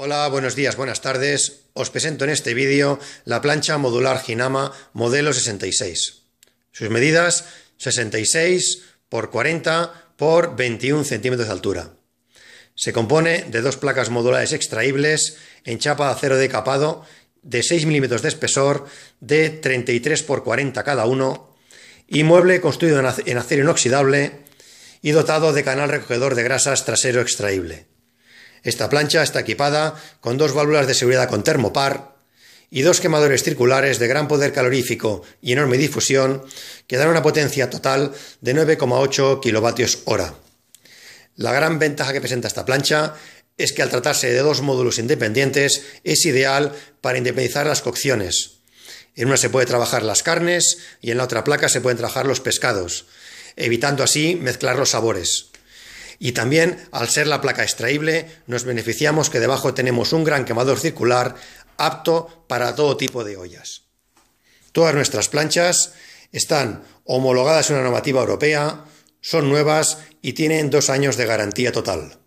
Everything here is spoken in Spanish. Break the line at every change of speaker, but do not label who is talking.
Hola, buenos días, buenas tardes. Os presento en este vídeo la plancha modular Ginama modelo 66. Sus medidas 66 por 40 por 21 centímetros de altura. Se compone de dos placas modulares extraíbles en chapa de acero decapado de 6 milímetros de espesor de 33 por 40 cada uno y mueble construido en acero inoxidable y dotado de canal recogedor de grasas trasero extraíble. Esta plancha está equipada con dos válvulas de seguridad con termopar y dos quemadores circulares de gran poder calorífico y enorme difusión que dan una potencia total de 9,8 kilovatios hora. La gran ventaja que presenta esta plancha es que al tratarse de dos módulos independientes es ideal para independizar las cocciones. En una se puede trabajar las carnes y en la otra placa se pueden trabajar los pescados, evitando así mezclar los sabores. Y también, al ser la placa extraíble, nos beneficiamos que debajo tenemos un gran quemador circular apto para todo tipo de ollas. Todas nuestras planchas están homologadas en una normativa europea, son nuevas y tienen dos años de garantía total.